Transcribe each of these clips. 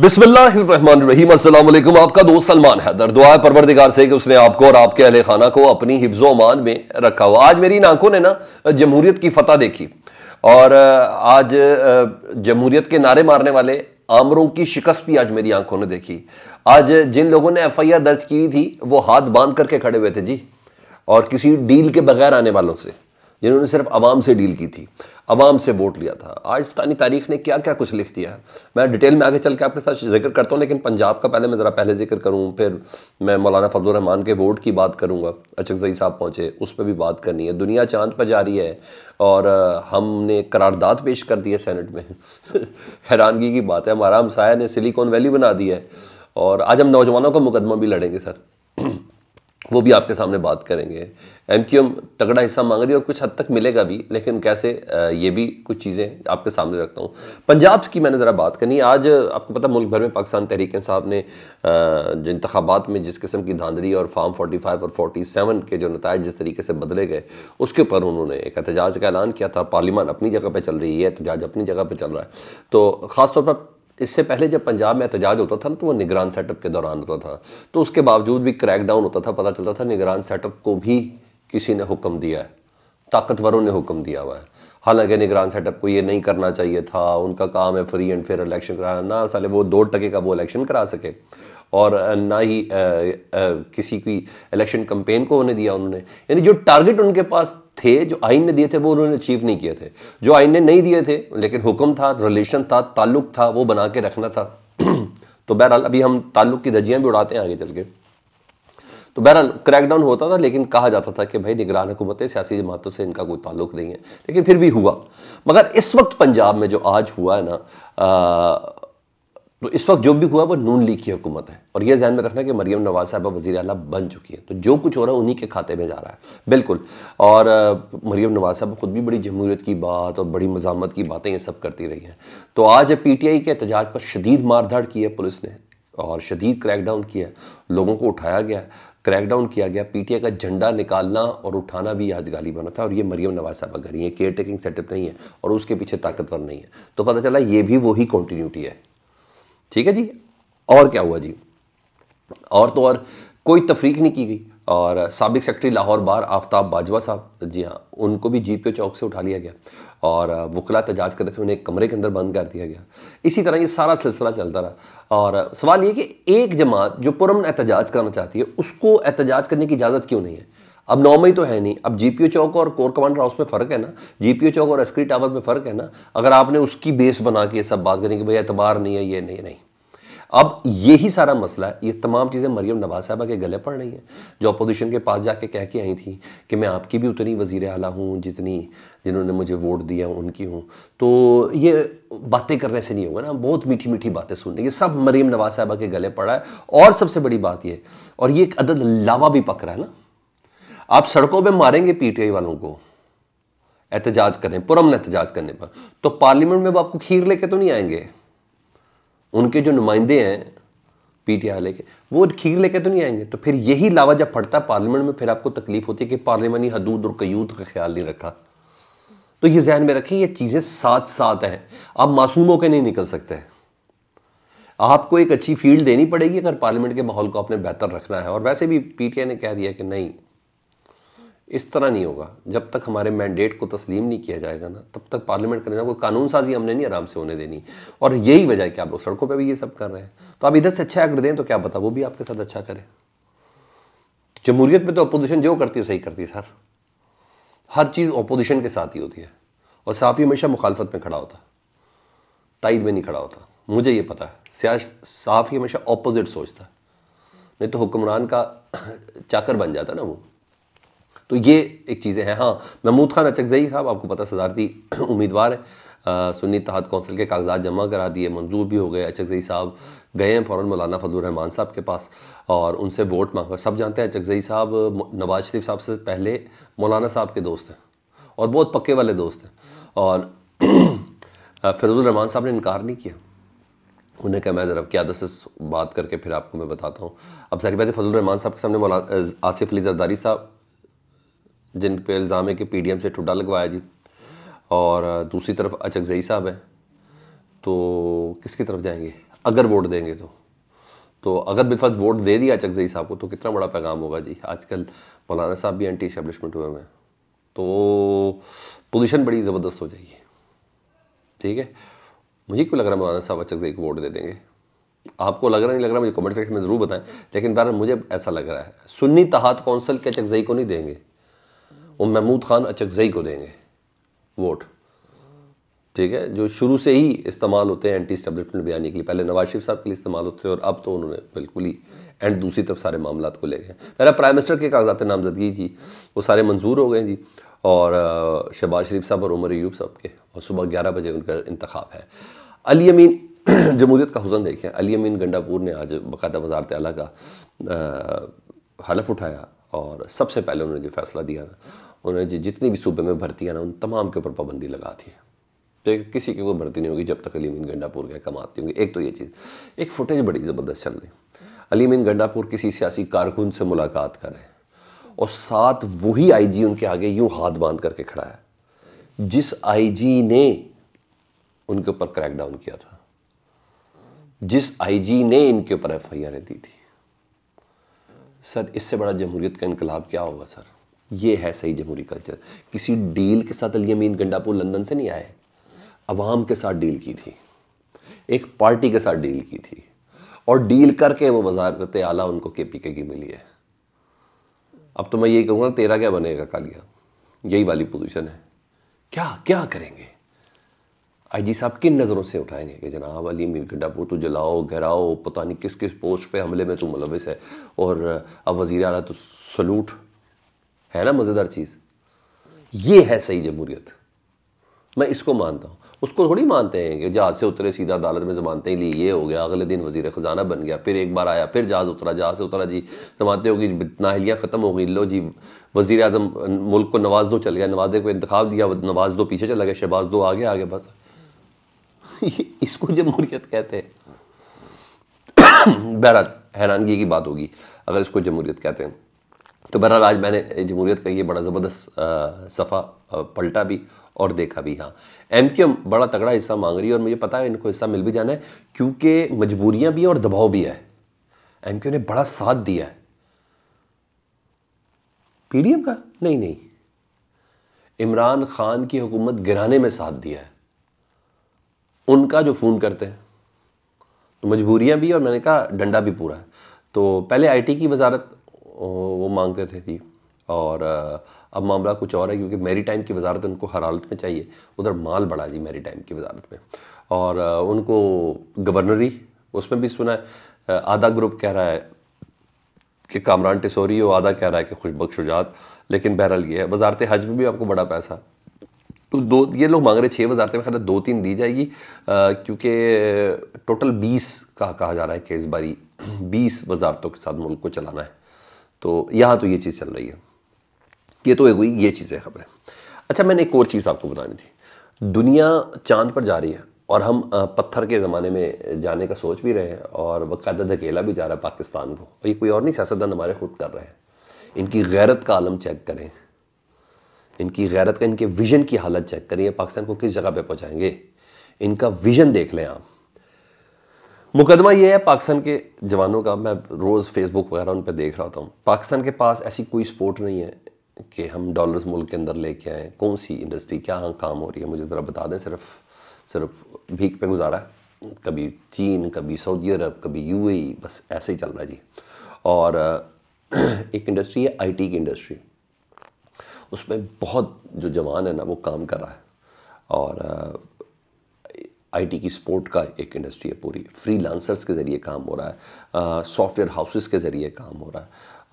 बिस्मिल्लाम आपका दोस्त सलमान है दर दुआ परवरदिगार से कि उसने आपको और आपके अहल खाना को अपनी हिफ्जोमान में रखा हुआ आज मेरी इन आंखों ने ना जमहूरियत की फतह देखी और आज जमहूरियत के नारे मारने वाले आमरों की शिकस्त भी आज मेरी आंखों ने देखी आज जिन लोगों ने एफ आई आर दर्ज की थी वो हाथ बांध करके खड़े हुए थे जी और किसी डील के बगैर आने वालों से जिन्होंने सिर्फ आवाम से डील की थी आवाम से वोट लिया था आज पता तारीख ने क्या क्या कुछ लिख दिया है मैं डिटेल में आगे चल के आपके साथ जिक्र करता हूँ लेकिन पंजाब का पहले मैं ज़रा पहले जिक्र करूँ फिर मैं मौलाना फजलरहमान के वोट की बात करूँगा अचक जई साहब पहुँचे उस पर भी बात करनी है दुनिया चांद पर जा रही है और हमने करारदाद पेश कर दी है सैनट में हैरानगी की बात है हमारा हमसाया ने सिलिकॉन वैली बना दी है और आज हम नौजवानों का मुकदमा भी लड़ेंगे सर वो भी आपके सामने बात करेंगे एम क्यू एम तगड़ा हिस्सा मांग रही है और कुछ हद तक मिलेगा भी लेकिन कैसे ये भी कुछ चीज़ें आपके सामने रखता हूँ पंजाब की मैंने ज़रा बात करनी आज आपको पता मुल्क भर में पाकिस्तान तहरीक साहब ने जो इंतबात में जिस किस्म की धांधली और फार्म 45 और 47 के जो नतज जिस तरीके से बदले गए उसके ऊपर उन्होंने एक एहतजाज का ऐलान किया था पार्लीमान अपनी जगह पर चल रही है एहतजाज अपनी जगह पर चल रहा है तो ख़ासतौर पर इससे पहले जब पंजाब में एहतजाज होता था ना तो वो निगरान सेटअप के दौरान होता था तो उसके बावजूद भी क्रैकडाउन होता था पता चलता था निगरान सेटअप को भी किसी ने हुक्म दिया है ताकतवरों ने हुक्म दिया हुआ है हालांकि निगरान सेटअप को ये नहीं करना चाहिए था उनका काम है फ्री एंड फेयर इलेक्शन कराना ना साले वो दो टके का वो इलेक्शन करा सके और ना ही आ, आ, किसी की इलेक्शन कंपेन को होने दिया उन्होंने यानी जो टारगेट उनके पास थे जो आइन ने दिए थे वो उन्होंने अचीव नहीं किए थे जो आइन ने नहीं दिए थे लेकिन हुक्म था रिलेशन था ताल्लुक था वो बना के रखना था तो बहरहाल अभी हम ताल्लुक की धजियां भी उड़ाते हैं आगे चल के तो बहरहाल क्रैकडाउन होता था लेकिन कहा जाता था कि भाई निगरान हुकूमतें सियासी जमातों से इनका कोई ताल्लुक नहीं है लेकिन फिर भी हुआ मगर इस वक्त पंजाब में जो आज हुआ है ना तो इस वक्त जो भी हुआ वो नून लीग की हुकूमत है और ये जहन में रखना कि मरीम नवाज साहबा वजी अला बन चुकी है तो जो कुछ हो रहा है उन्हीं के खाते में जा रहा है बिल्कुल और मरीम नवाज साहब ख़ुद भी बड़ी जमहूरियत की बात और बड़ी मजामत की बातें ये सब करती रही हैं तो आज पी टी आई के एहतजाज पर शदीद मारधाड़ की है पुलिस ने और शदीद क्रैकडाउन किया है लोगों को उठाया गया क्रैकडाउन किया गया पी टी आई का झंडा निकालना और उठाना भी आज गाली बना था और ये मरियम नवाज साहबा करी है केयर टेकिंग सेटअप नहीं है और उसके पीछे ताकतवर नहीं है तो पता चला ये भी वही कॉन्टीन्यूटी है ठीक है जी और क्या हुआ जी और तो और कोई तफरीक नहीं की गई और सबक सेक्रेटरी लाहौर बार आफ्ताब बाजवा साहब जी हाँ उनको भी जी पी चौक से उठा लिया गया और वकला तजाज कर रहे थे उन्हें कमरे के अंदर बंद कर दिया गया इसी तरह ये सारा सिलसिला चलता रहा और सवाल ये कि एक जमात जो पुरमन एहतजाज करना चाहती है उसको एहतजाज करने की इजाज़त क्यों नहीं है अब नॉर्मल तो है नहीं अब जीपीओ चौक और कोर कमांडर हाउस में फ़र्क है ना जीपीओ चौक और एस्क्री टावर में फ़र्क है ना अगर आपने उसकी बेस बना के सब बात करें कि भाई एतबार नहीं है ये नहीं नहीं अब यही सारा मसला है ये तमाम चीज़ें मरियम नवाज साहबा के गले पड़ रही हैं जो अपोजिशन के पास जाके कह के आई थी कि मैं आपकी भी उतनी वजीर आला हूँ जितनी जिन्होंने मुझे वोट दिया उनकी हूँ तो ये बातें करने से नहीं होगा ना बहुत मीठी मीठी बातें सुनने ये सब मरीम नवाज साहबा के गले पड़ा है और सबसे बड़ी बात ये और ये एक अदद लावा भी पक रहा है ना आप सड़कों पे मारेंगे पीटीआई वालों को एहतजाज करने पुरमन एहतजाज करने पर तो पार्लियामेंट में वो आपको खीर लेके तो नहीं आएंगे उनके जो नुमाइंदे हैं पीटीआई लेके वो खीर लेके तो नहीं आएंगे तो फिर यही लावा जब फटता है पार्लियामेंट में फिर आपको तकलीफ होती है कि पार्लियामानी हदूद और कयूद का ख्याल नहीं रखा तो ये जहन में रखें ये चीज़ें साथ साथ हैं आप मासूमों के नहीं निकल सकते हैं आपको एक अच्छी फील्ड देनी पड़ेगी अगर पार्लियामेंट के माहौल को आपने बेहतर रखना है और वैसे भी पीटीआई ने कह दिया कि नहीं इस तरह नहीं होगा जब तक हमारे मैंडेट को तस्लीम नहीं किया जाएगा ना तब तक पार्लियामेंट करने कोई कानून साजी हमने नहीं आराम से होने देनी और यही वजह है कि आप लोग सड़कों पर भी ये सब कर रहे हैं तो आप इधर से अच्छा एक्ट दें तो क्या पता वो भी आपके साथ अच्छा करें जमहूरियत में तो अपोजिशन जो करती है सही करती है सर हर चीज़ अपोजिशन के साथ ही होती है और साफ़ी हमेशा मुखालफत में खड़ा होता ताइद में नहीं खड़ा होता मुझे ये पता है ही हमेशा अपोजिट सोचता नहीं तो हुक्मरान का चाकर बन जाता ना वो तो ये एक चीज़ें हैं हाँ महमूद खान अचकजई साहब आपको पता सदारती उम्मीदवार है सुन्नी तहत कौंसिल के कागजात जमा करा दिए मंजूर भी हो गए अचकजई साहब गए हैं फ़ौर मौलाना फजलरहमान साहब के पास और उनसे वोट मांगा सब जानते हैं अचकजई साहब नवाज शरीफ साहब से पहले मौलाना साहब के दोस्त हैं और बहुत पक्के वाले दोस्त हैं और फजलरहमान साहब ने इनकार नहीं किया उन्हें कहा मैं ज़रा क्या दस बात करके फिर आपको मैं बताता हूँ अब सारी बात फजल रहमान साहब के सामने आसिफ अली जरदारी साहब जिन पे इल्ज़ाम है कि पी डी एम से ठुडा लगवाया जी और दूसरी तरफ अचकजई साहब हैं तो किसकी तरफ जाएंगे अगर वोट देंगे तो तो अगर बिलफाज वोट दे दिया अचकजई साहब को तो कितना बड़ा पैगाम होगा जी आजकल मौलाना साहब भी एंटी इस्टेब्लिशमेंट हुए हुए हैं तो पोजीशन बड़ी ज़बरदस्त हो जाएगी ठीक है मुझे क्यों लग रहा है मौलाना साहब अचकजई को वोट दे देंगे आपको लग रहा नहीं लग रहा मुझे कमेंट सेक्शन में ज़रूर बताएं लेकिन बहरहाल मुझे ऐसा लग रहा है सुन्नी तहात कौंसल के अचकजई को नहीं देंगे वो महमूद खान अचकजई को देंगे वोट ठीक है जो शुरू से ही इस्तेमाल होते हैं एंटी स्टेब्लिशमेंट बयानी के लिए पहले नवाज शरीफ साहब के लिए इस्तेमाल होते हैं और अब तो उन्होंने बिल्कुल ही एंड दूसरी तरफ सारे मामला को ले गए मेरा प्राइम मिनिस्टर के कागजात नामजदगी जी वो सारे मंजूर हो गए जी और शहबाज शरीफ साहब और उमर यूब साहब के और सुबह ग्यारह बजे उनका इंतखब है अली अमीन जमहूरीत का हुसन देखें अली अमीन गंडापुर ने आज बाकायदा वजारत अला का हलफ उठाया और सबसे पहले उन्होंने जो फैसला दिया ना उन्होंने जितनी भी सूबे में भर्तियाँ ना उन तमाम के ऊपर पाबंदी लगा दी है तो किसी की कोई भर्ती नहीं होगी जब तक अलीमिन गंडापुर के कमाती होंगी एक तो ये चीज़ एक फुटेज बड़ी ज़बरदस्त चल रही अलीमिन गंडापुर किसी सियासी कारकुन से मुलाकात कर रहे हैं और साथ वही आईजी उनके आगे यूं हाथ बांध करके खड़ा है जिस आईजी ने उनके ऊपर क्रैकडाउन किया था जिस आईजी ने इनके ऊपर एफ आई दी थी सर इससे बड़ा जमहूरियत का इनकलाब क्या होगा सर ये है सही जमहूरी कल्चर किसी डील के साथ अली अमीन गंडापुर लंदन से नहीं आए अवाम के साथ डील की थी एक पार्टी के साथ डील की थी और डील करके वो वजारत आला उनको के पी के की मिली है अब तो मैं यही कहूँगा तेरा क्या बनेगा कालिया यही वाली पोजीशन है क्या क्या करेंगे आई जी साहब किन नज़रों से उठाएंगे कि जनाब अली मीर गड्डापुर तो जलाओ घराओ पता नहीं किस किस पोस्ट पे हमले में तू मुलविस है और अब वजीर अला तो सलूट है ना मज़ेदार चीज़ ये है सही जमहूरियत मैं इसको मानता हूँ उसको थोड़ी मानते हैं कि जहाज़ से उतरे सीधा अदालत में जमानते ही ली ये हो गया अगले दिन वजीर ख़जाना बन गया फिर एक बार आया फिर जहाज़ उतरा जहाज़ से उतरा जी हो होगी नाहलियाँ ख़त्म हो गई लो जी वजीर अजम मुल्क को नवाज दो चल गया नवाजे को इंतखा दिया नवाज दो पीछे चला गया शहबाज दो आगे आगे बस इसको जमहूरियत कहते हैं बहरहाल हैरानगी की बात होगी अगर इसको जमहूरियत कहते हैं तो बहरहाल आज मैंने जमहूरियत का ये बड़ा ज़बरदस्त सफ़ा पलटा भी और देखा भी हाँ एम क्यू बड़ा तगड़ा हिस्सा मांग रही है और मुझे पता है इनको हिस्सा मिल भी जाना है क्योंकि मजबूरियाँ भी और दबाव भी है एम क्यू ने बड़ा साथ दिया है पीडीएम का नहीं नहीं इमरान खान की हुकूमत गिराने में साथ दिया है उनका जो फ़ोन करते हैं तो मजबूरियाँ भी और मैंने कहा डंडा भी पूरा है तो पहले आईटी की वजारत वो मांगते थे जी और अब मामला कुछ और है क्योंकि मेरी टाइम की वजारत उनको हर हालत में चाहिए उधर माल बढ़ा जी मेरी टाइम की वजारत में और उनको गवर्नरी उसमें भी सुना है आधा ग्रुप कह रहा है कि कामरान टिसोरी और आधा कह रहा है कि खुशबक शुजात लेकिन बहरहाल ये है वजारत हज में भी आपको बड़ा पैसा तो दो ये लोग मांग रहे छः वजारतें में खैर दो तीन दी जाएगी क्योंकि टोटल बीस का कहा जा रहा है कि इस बारी बीस वजारतों के साथ मुल्क को चलाना है तो यहाँ तो ये चीज़ चल रही है ये तो हुई ये चीज़ें खबरें अच्छा मैंने एक और चीज़ आपको बतानी थी दुनिया चांद पर जा रही है और हम पत्थर के ज़माने में जाने का सोच भी रहे हैं और बकायदा धकेला भी जा रहा है पाकिस्तान को और ये कोई और नहीं सियासतदान हमारे खुद कर रहे हैं इनकी गैरत का आलम चेक करें इनकी गैरत का इनके विजन की हालत चेक करें ये पाकिस्तान को किस जगह पे पहुंचाएंगे इनका विजन देख लें आप मुकदमा ये है पाकिस्तान के जवानों का मैं रोज़ फेसबुक वगैरह उन पर देख रहा था हूँ पाकिस्तान के पास ऐसी कोई सपोर्ट नहीं है कि हम डॉलर्स मुल्क के अंदर लेके आएँ कौन सी इंडस्ट्री क्या हाँ काम हो रही है मुझे ज़रा बता दें सिर्फ सिर्फ भीख पे गुजारा है कभी चीन कभी सऊदी अरब कभी यूएई e, बस ऐसे ही चल रहा है जी और एक इंडस्ट्री है आईटी की इंडस्ट्री उसमें बहुत जो जवान है ना वो काम कर रहा है और आईटी की सपोर्ट का एक इंडस्ट्री है पूरी फ्री के ज़रिए काम हो रहा है सॉफ्टवेयर हाउसेस के ज़रिए काम हो रहा है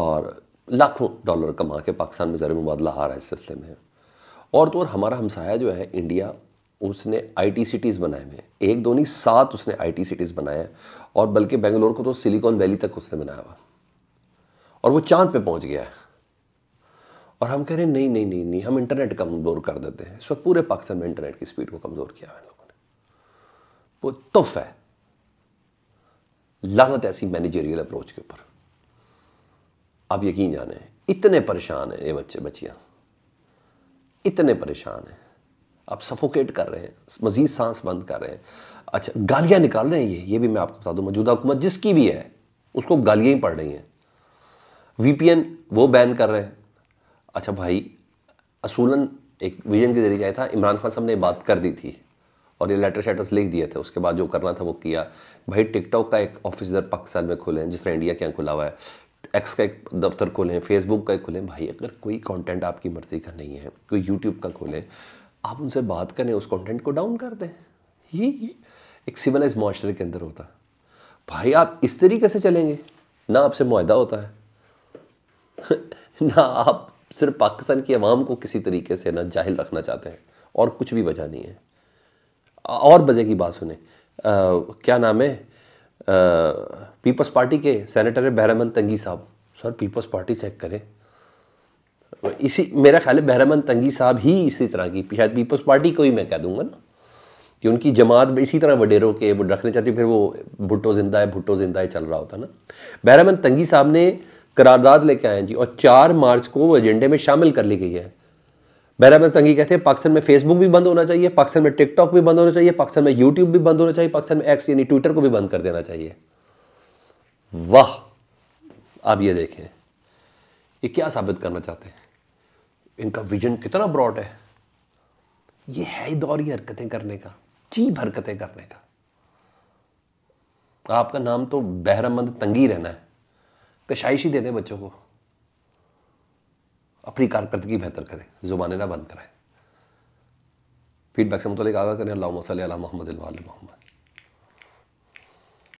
और लाखों डॉलर कमा के पाकिस्तान में ज़र मुबादला आ रहा है इस सिलसिले में और तो और हमारा हमसाया जो है इंडिया उसने आईटी सिटीज़ बनाए हुए हैं एक दो नहीं सात उसने आईटी सिटीज़ बनाए हैं और बल्कि बेंगलोर को तो सिलिकॉन वैली तक उसने बनाया हुआ और वो चांद पे पहुंच गया है और हम कह रहे हैं नहीं नहीं नहीं नहीं हम इंटरनेट कमज़ोर कर देते हैं इस वक्त पूरे पाकिस्तान में इंटरनेट की स्पीड को कमज़ोर किया है वो तुफ है लानत ऐसी मैनेजरियल अप्रोच के ऊपर आप यकीन जाने इतने परेशान हैं ये बच्चे बच्चियां इतने परेशान हैं आप सफोकेट कर रहे हैं मजीद सांस बंद कर रहे हैं अच्छा गालियाँ निकाल रहे हैं ये ये भी मैं आपको बता दूँ मौजूदा हुकूमत जिसकी भी है उसको गालियाँ ही पड़ रही हैं वीपीएन वो बैन कर रहे हैं अच्छा भाई असूलन एक विजन के जरिए जाए था इमरान खान साहब ने बात कर दी थी और ये लेटर शेटर्स लिख दिए थे उसके बाद जो करना था वो किया भाई टिकटॉक का एक ऑफिस इधर पाकिस्तान में खोले हैं जिसने इंडिया के यहाँ खुला हुआ है एक्स का एक दफ्तर खोलें फेसबुक का एक खोलें भाई अगर कोई कॉन्टेंट आपकी मर्ज़ी का नहीं है कोई यूट्यूब का खोलें आप उनसे बात करें उस कॉन्टेंट को डाउन कर दें ये, एक सिविलाइज मुआरे के अंदर होता भाई आप इस तरीके से चलेंगे ना आपसे माहा होता है ना आप सिर्फ पाकिस्तान की आवाम को किसी तरीके से ना जाहिल रखना चाहते हैं और कुछ भी वजह नहीं है और मज़े की बात सुने आ, क्या नाम है पीपल्स पार्टी के सेनेटर है बहरामंद तंगी साहब सर पीपल्स पार्टी चेक करें इसी मेरा ख्याल है बहरामंद तंगी साहब ही इसी तरह की शायद पीपल्स पार्टी को ही मैं कह दूंगा ना कि उनकी जमात इसी तरह वडेरों के वो रखने चाहती फिर वो भुट्टो जिंदा है भुट्टो जिंदा है चल रहा होता ना बहरामन तंगी साहब ने करारदाद लेके आए हैं जी और चार मार्च को वो एजेंडे में शामिल कर ली गई है बहराबल तंगी कहते हैं पाकिस्तान में फेसबुक भी बंद होना चाहिए पाकिस्तान में टिकटॉक भी बंद होना चाहिए पाकिस्तान में यूट्यूब भी बंद होना चाहिए पाकिस्तान में एक्स यानी ट्विटर को भी बंद कर देना चाहिए वाह आप ये देखें ये क्या साबित करना चाहते हैं इनका विजन कितना ब्रॉड है ये है ही दौर ही हरकतें करने का चीप हरकतें करने का आपका नाम तो बहरामंद तंगी रहना है कशाइश ही दे दें बच्चों को अपनी कारकर्दगी बेहतर करें ज़ुबान ना बंद कराएं फीडबैक से मुतलिक आगा करें अल्लाह मसल मोहम्मद मोहम्मद